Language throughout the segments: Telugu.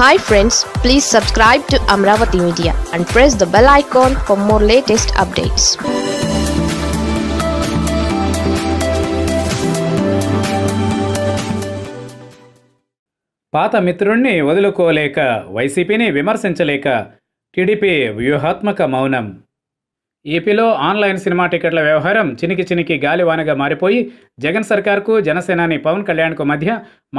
hi friends please subscribe to Amaravati media and press the bell icon for more latest updates పాత మిత్రుణ్ణి వదులుకోలేక వైసీపీని విమర్శించలేక టీడీపీ వ్యూహాత్మక మౌనం ఏపీలో ఆన్లైన్ సినిమా టికెట్ల వ్యవహారం చినికి చినికి గాలివానగా మారిపోయి జగన్ సర్కార్కు జనసేనాని పవన్ కళ్యాణ్కు మధ్య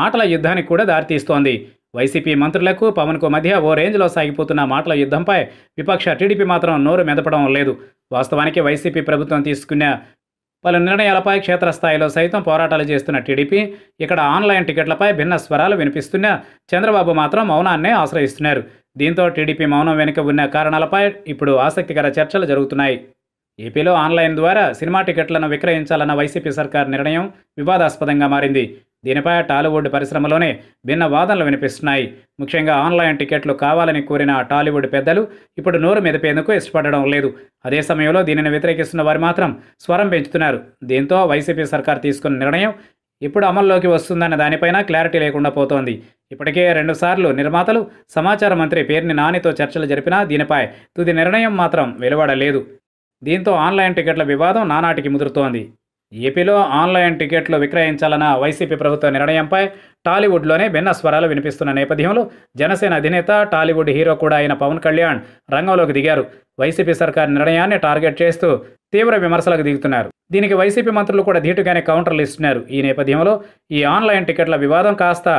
మాటల యుద్ధానికి కూడా దారితీస్తోంది వైసీపీ మంత్రులకు పవన్కు మధ్య ఓ రేంజ్లో సాగిపోతున్న మాటల యుద్ధంపై విపక్ష టీడీపీ మాత్రం నోరు మెదపడం లేదు వాస్తవానికి వైసీపీ ప్రభుత్వం తీసుకున్న పలు నిర్ణయాలపై క్షేత్రస్థాయిలో సైతం పోరాటాలు చేస్తున్న టీడీపీ ఇక్కడ ఆన్లైన్ టికెట్లపై భిన్న స్వరాలు వినిపిస్తున్న చంద్రబాబు మాత్రం మౌనాన్నే ఆశ్రయిస్తున్నారు దీంతో టీడీపీ మౌనం వెనుక ఉన్న కారణాలపై ఇప్పుడు ఆసక్తికర చర్చలు జరుగుతున్నాయి ఏపీలో ఆన్లైన్ ద్వారా సినిమా టికెట్లను విక్రయించాలన్న వైసీపీ సర్కార్ నిర్ణయం వివాదాస్పదంగా మారింది దీనిపై టాలీవుడ్ పరిశ్రమలోనే భిన్న వాదనలు వినిపిస్తున్నాయి ముఖ్యంగా ఆన్లైన్ టికెట్లు కావాలని కోరిన టాలీవుడ్ పెద్దలు ఇప్పుడు నోరు మెదిపేందుకు ఇష్టపడడం లేదు అదే సమయంలో దీనిని వ్యతిరేకిస్తున్న వారు మాత్రం స్వరం పెంచుతున్నారు దీంతో వైసీపీ సర్కార్ తీసుకున్న నిర్ణయం ఇప్పుడు అమల్లోకి వస్తుందన్న దానిపైన క్లారిటీ లేకుండా పోతోంది ఇప్పటికే రెండుసార్లు నిర్మాతలు సమాచార మంత్రి పేరుని నానితో చర్చలు జరిపినా దీనిపై తుది నిర్ణయం మాత్రం వెలువడలేదు దీంతో ఆన్లైన్ టికెట్ల వివాదం నానాటికి ముదురుతోంది ఏపీలో ఆన్లైన్ టికెట్లు విక్రయించాలన్న వైసీపీ ప్రభుత్వ నిర్ణయంపై టాలీవుడ్లోనే భిన్న స్వరాలు వినిపిస్తున్న నేపథ్యంలో జనసేన అధినేత టాలీవుడ్ హీరో కూడా అయిన పవన్ కళ్యాణ్ రంగంలోకి దిగారు వైసీపీ సర్కార్ నిర్ణయాన్ని టార్గెట్ చేస్తూ తీవ్ర విమర్శలకు దిగుతున్నారు దీనికి వైసీపీ మంత్రులు కూడా ధీటుగానే కౌంటర్లు ఇస్తున్నారు ఈ నేపథ్యంలో ఈ ఆన్లైన్ టికెట్ల వివాదం కాస్త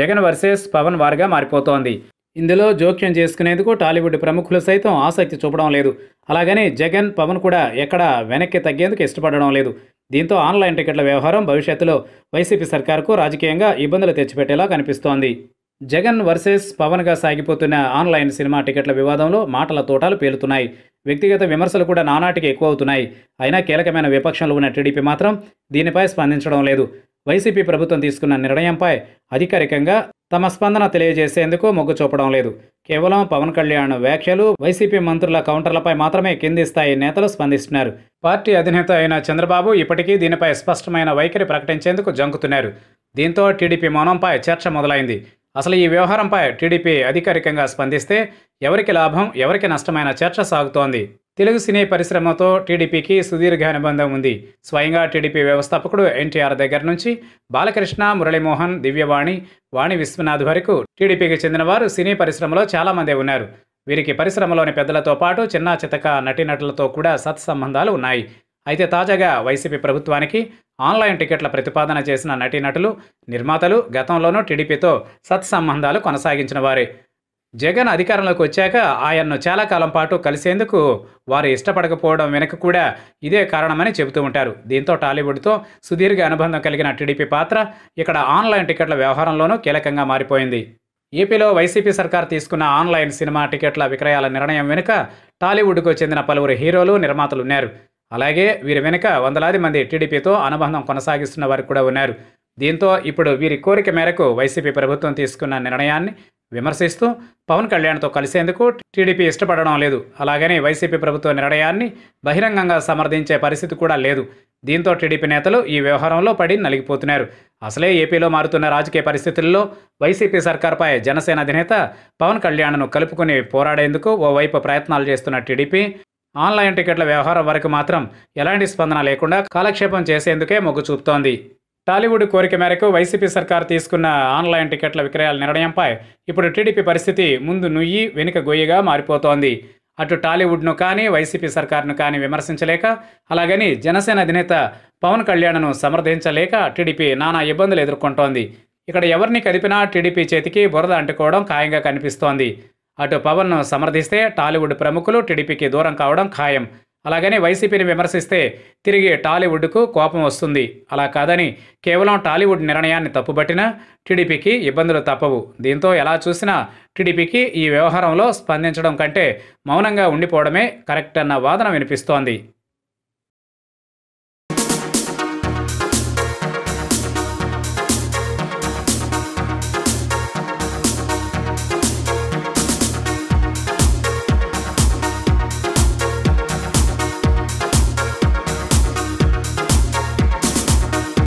జగన్ వర్సెస్ పవన్ వారిగా మారిపోతోంది ఇందులో జోక్యం చేసుకునేందుకు టాలీవుడ్ ప్రముఖులు సైతం ఆసక్తి చూపడం లేదు అలాగని జగన్ పవన్ కూడా ఎక్కడా వెనక్కి తగ్గేందుకు ఇష్టపడడం లేదు దీంతో ఆన్లైన్ టికెట్ల వ్యవహారం భవిష్యత్తులో వైసీపీ సర్కార్కు రాజకీయంగా ఇబ్బందులు తెచ్చిపెట్టేలా కనిపిస్తోంది జగన్ వర్సెస్ పవన్గా సాగిపోతున్న ఆన్లైన్ సినిమా టికెట్ల వివాదంలో మాటల తోటాలు పేలుతున్నాయి వ్యక్తిగత విమర్శలు కూడా నానాటికి ఎక్కువ అవుతున్నాయి అయినా కీలకమైన విపక్షంలో ఉన్న టీడీపీ మాత్రం దీనిపై స్పందించడం లేదు వైసీపీ ప్రభుత్వం తీసుకున్న నిర్ణయంపై అధికారికంగా తమ స్పందన తెలియజేసేందుకు మొగ్గు చూపడం లేదు కేవలం పవన్ కళ్యాణ్ వ్యాఖ్యలు వైసీపీ మంత్రుల కౌంటర్లపై మాత్రమే కింది స్థాయి నేతలు స్పందిస్తున్నారు పార్టీ అధినేత అయిన చంద్రబాబు ఇప్పటికీ దీనిపై స్పష్టమైన వైఖరి ప్రకటించేందుకు జంకుతున్నారు దీంతో టీడీపీ మౌనంపై చర్చ మొదలైంది అసలు ఈ వ్యవహారంపై టీడీపీ అధికారికంగా స్పందిస్తే ఎవరికి లాభం ఎవరికి నష్టమైన చర్చ సాగుతోంది తెలుగు సినీ పరిశ్రమతో టీడీపీకి సుదీర్ఘ అనుబంధం ఉంది స్వయంగా టీడీపీ వ్యవస్థాపకుడు ఎన్టీఆర్ దగ్గర నుంచి బాలకృష్ణ మురళీమోహన్ దివ్యవాణి వాణి విశ్వనాథ్ వరకు టీడీపీకి చెందినవారు సినీ పరిశ్రమలో చాలామంది ఉన్నారు వీరికి పరిశ్రమలోని పెద్దలతో పాటు చిన్న చితక నటీనటులతో కూడా సత్సంబంధాలు ఉన్నాయి అయితే తాజాగా వైసీపీ ప్రభుత్వానికి ఆన్లైన్ టికెట్ల ప్రతిపాదన చేసిన నటీనటులు నిర్మాతలు గతంలోనూ టీడీపీతో సత్సంబంధాలు కొనసాగించిన వారే జగన్ అధికారంలోకి వచ్చాక ఆయన్ను చాలా కాలం పాటు కలిసేందుకు వారు ఇష్టపడకపోవడం వెనక కూడా ఇదే కారణమని చెబుతూ ఉంటారు దీంతో టాలీవుడ్తో సుదీర్ఘ అనుబంధం కలిగిన టీడీపీ పాత్ర ఇక్కడ ఆన్లైన్ టికెట్ల వ్యవహారంలోనూ కీలకంగా మారిపోయింది ఏపీలో వైసీపీ సర్కార్ తీసుకున్న ఆన్లైన్ సినిమా టికెట్ల విక్రయాల నిర్ణయం వెనుక టాలీవుడ్కు చెందిన పలువురు హీరోలు నిర్మాతలు ఉన్నారు అలాగే వీరి వెనుక వందలాది మంది టీడీపీతో అనుబంధం కొనసాగిస్తున్న వారు కూడా ఉన్నారు దీంతో ఇప్పుడు వీరి కోరిక మేరకు వైసీపీ ప్రభుత్వం తీసుకున్న నిర్ణయాన్ని విమర్శిస్తూ పవన్ కళ్యాణ్తో కలిసేందుకు టీడీపీ ఇష్టపడడం లేదు అలాగని వైసీపీ ప్రభుత్వ నిర్ణయాన్ని బహిరంగంగా సమర్థించే పరిస్థితి కూడా లేదు దీంతో టీడీపీ నేతలు ఈ వ్యవహారంలో పడి నలిగిపోతున్నారు అసలే ఏపీలో మారుతున్న రాజకీయ పరిస్థితుల్లో వైసీపీ సర్కార్పై జనసేన అధినేత పవన్ కళ్యాణ్ను కలుపుకుని పోరాడేందుకు ఓవైపు ప్రయత్నాలు చేస్తున్న టీడీపీ ఆన్లైన్ టికెట్ల వ్యవహారం వరకు మాత్రం ఎలాంటి స్పందన లేకుండా కాలక్షేపం చేసేందుకే మొగ్గు చూపుతోంది టాలీవుడ్ కోరిక మేరకు వైసీపీ సర్కార్ తీసుకున్న ఆన్లైన్ టికెట్ల విక్రయాల నిర్ణయంపై ఇప్పుడు టీడీపీ పరిస్థితి ముందు నుయ్యి వెనుక గొయ్యిగా మారిపోతోంది అటు టాలీవుడ్ను కానీ వైసీపీ సర్కార్ను కానీ విమర్శించలేక అలాగని జనసేన అధినేత పవన్ కళ్యాణ్ను సమర్థించలేక టీడీపీ నానా ఇబ్బందులు ఎదుర్కొంటోంది ఇక్కడ ఎవరిని కదిపినా టీడీపీ చేతికి బురద అంటుకోవడం ఖాయంగా కనిపిస్తోంది అటు పవన్ను సమర్థిస్తే టాలీవుడ్ ప్రముఖులు టీడీపీకి దూరం కావడం ఖాయం అలాగని వైసీపీని విమర్శిస్తే తిరిగి టాలీవుడ్కు కోపం వస్తుంది అలా కాదని కేవలం టాలీవుడ్ నిర్ణయాన్ని తప్పుబట్టినా టీడీపీకి ఇబ్బందులు తప్పవు దీంతో ఎలా చూసినా టీడీపీకి ఈ వ్యవహారంలో స్పందించడం కంటే మౌనంగా ఉండిపోవడమే కరెక్ట్ అన్న వాదన వినిపిస్తోంది